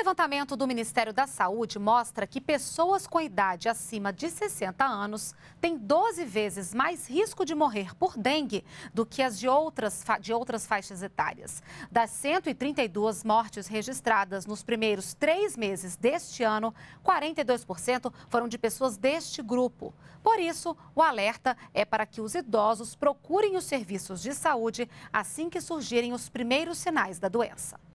levantamento do Ministério da Saúde mostra que pessoas com idade acima de 60 anos têm 12 vezes mais risco de morrer por dengue do que as de outras, de outras faixas etárias. Das 132 mortes registradas nos primeiros três meses deste ano, 42% foram de pessoas deste grupo. Por isso, o alerta é para que os idosos procurem os serviços de saúde assim que surgirem os primeiros sinais da doença.